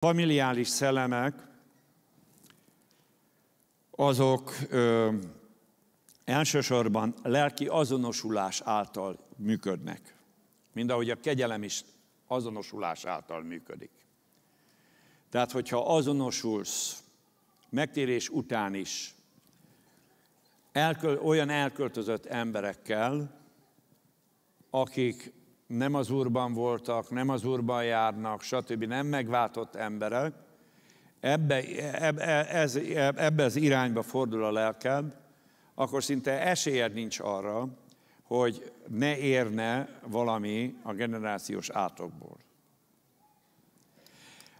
familiális szellemek, azok ö, elsősorban lelki azonosulás által működnek. Mind ahogy a kegyelem is azonosulás által működik. Tehát, hogyha azonosulsz megtérés után is elköl, olyan elköltözött emberekkel, akik nem az Úrban voltak, nem az Úrban járnak, stb. nem megváltott emberek, ebbe, ebbe, ez, ebbe az irányba fordul a lelked, akkor szinte esélyed nincs arra, hogy ne érne valami a generációs átokból.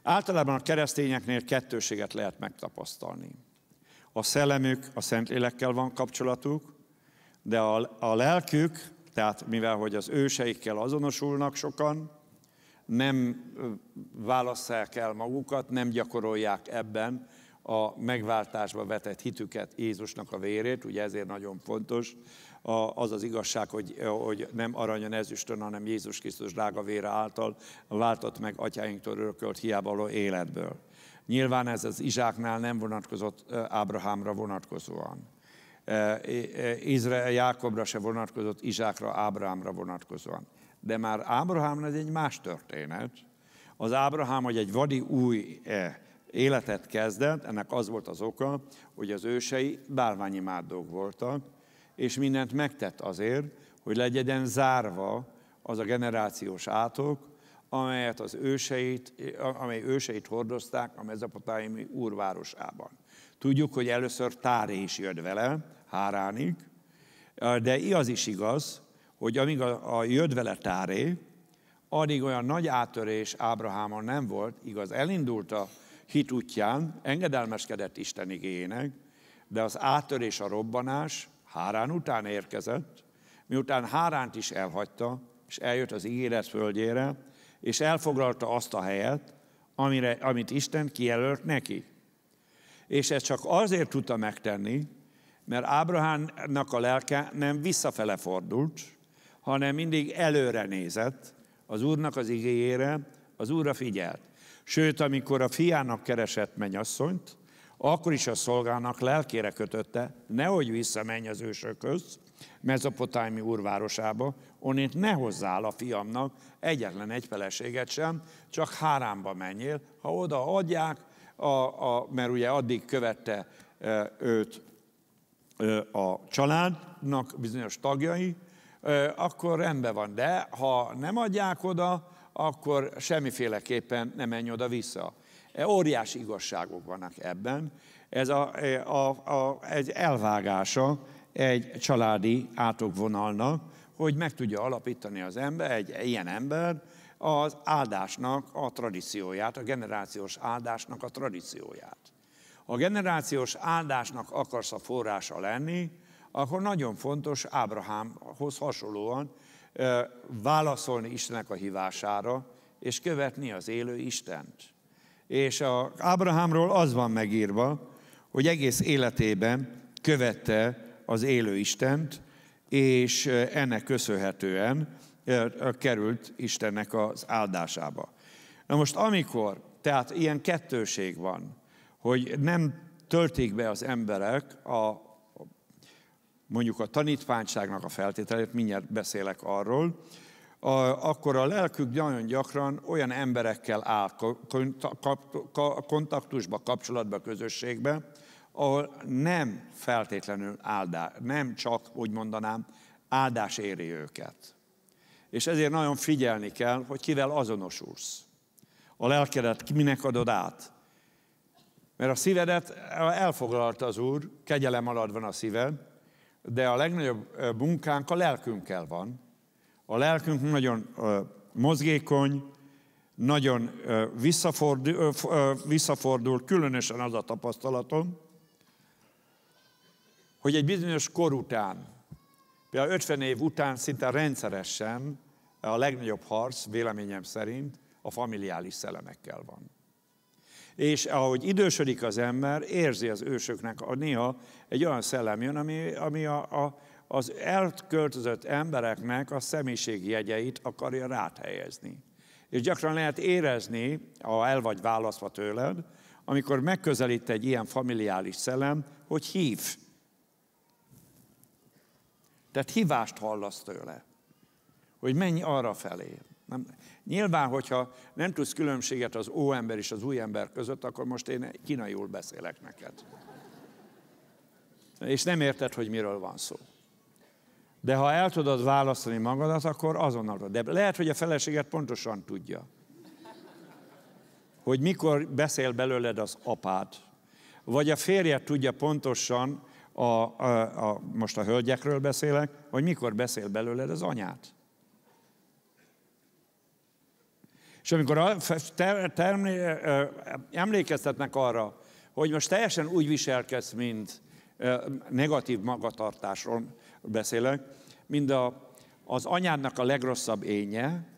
Általában a keresztényeknél kettőséget lehet megtapasztalni. A szellemük a Szentlélekkel van kapcsolatuk, de a, a lelkük tehát mivel hogy az őseikkel azonosulnak sokan, nem válasszák el magukat, nem gyakorolják ebben a megváltásba vetett hitüket, Jézusnak a vérét, ugye ezért nagyon fontos, az az igazság, hogy, hogy nem aranyon ezüstön, hanem Jézus Krisztus drága vére által váltott meg atyáinktól örökölt hiába való életből. Nyilván ez az Izsáknál nem vonatkozott Ábrahámra vonatkozóan. Izrael Jákobra se vonatkozott, Izsákra, Ábrahámra vonatkozóan. De már Ábrahám ez egy más történet. Az Ábrahám, hogy egy vadi új e, életet kezdett, ennek az volt az oka, hogy az ősei bálványimádók voltak, és mindent megtett azért, hogy legyen zárva az a generációs átok, amelyet az őseit, amely őseit hordozták a mezopotámiai úrvárosában. Tudjuk, hogy először Táré is jött vele, Háránig, de az is igaz, hogy amíg a, a táré, addig olyan nagy átörés Ábrahámon nem volt, igaz, elindult a hit útján, engedelmeskedett Isten igények, de az átörés, a robbanás Hárán után érkezett, miután Háránt is elhagyta, és eljött az ígéret földjére, és elfoglalta azt a helyet, amire, amit Isten kijelölt neki. És ezt csak azért tudta megtenni, mert Ábrahámnak a lelke nem visszafele fordult, hanem mindig előre nézett az Úrnak az igéjére, az Úrra figyelt. Sőt, amikor a fiának keresett mennyasszonyt, akkor is a szolgának lelkére kötötte, nehogy visszamenj az ősökhöz, mezopotámi úrvárosába, onnét ne hozzál a fiamnak egyetlen egy feleséget sem, csak háránba menjél, ha oda adják, a, a, mert ugye addig követte őt a családnak bizonyos tagjai, akkor rendben van. De ha nem adják oda, akkor semmiféleképpen nem menj oda-vissza. E, óriási igazságok vannak ebben. Ez a, e, a, a, egy elvágása egy családi átokvonalnak, hogy meg tudja alapítani az ember, egy ilyen ember, az áldásnak a tradícióját, a generációs áldásnak a tradícióját a generációs áldásnak akarsz a forrása lenni, akkor nagyon fontos Ábrahámhoz hasonlóan válaszolni Istennek a hívására, és követni az élő Istent. És a Ábrahámról az van megírva, hogy egész életében követte az élő Istent, és ennek köszönhetően került Istennek az áldásába. Na most amikor, tehát ilyen kettőség van, hogy nem tölték be az emberek a mondjuk a tanítványságnak a feltételét, mindjárt beszélek arról, a, akkor a lelkük nagyon gyakran olyan emberekkel áll kontaktusba, kapcsolatba, közösségbe, ahol nem feltétlenül áldás, nem csak, úgy mondanám, áldás éri őket. És ezért nagyon figyelni kell, hogy kivel azonosulsz. A lelkedet minek adod át? Mert a szívedet elfoglalta az Úr, kegyelem alatt van a szíved, de a legnagyobb munkánk a lelkünkkel van. A lelkünk nagyon mozgékony, nagyon visszafordul, különösen az a tapasztalatom, hogy egy bizonyos kor után, például 50 év után szinte rendszeresen a legnagyobb harc, véleményem szerint, a familiális szellemekkel van. És ahogy idősödik az ember, érzi az ősöknek, a néha egy olyan szellem jön, ami, ami a, a, az elköltözött embereknek a jegyeit akarja ráthelyezni. És gyakran lehet érezni, ha el vagy választva tőled, amikor megközelít egy ilyen familiális szellem, hogy hív. Tehát hívást hallasz tőle, hogy menj arra felé. Nem. Nyilván, hogyha nem tudsz különbséget az óember és az új ember között, akkor most én kínaiul beszélek neked. És nem érted, hogy miről van szó. De ha el tudod választani magadat, akkor azonnal tudod. De lehet, hogy a feleséget pontosan tudja, hogy mikor beszél belőled az apád, vagy a férjed tudja pontosan, a, a, a, most a hölgyekről beszélek, hogy mikor beszél belőled az anyát. És amikor emlékeztetnek arra, hogy most teljesen úgy viselkedsz, mint negatív magatartásról beszélek, mint a, az anyádnak a legrosszabb énje,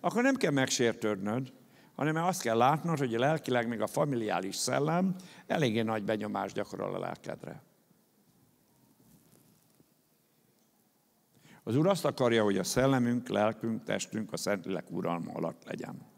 akkor nem kell megsértődnöd, hanem azt kell látnod, hogy a lelkileg még a familiális szellem eléggé nagy benyomást gyakorol a lelkedre. Az Úr azt akarja, hogy a szellemünk, lelkünk, testünk a Szentlélek uralma alatt legyen.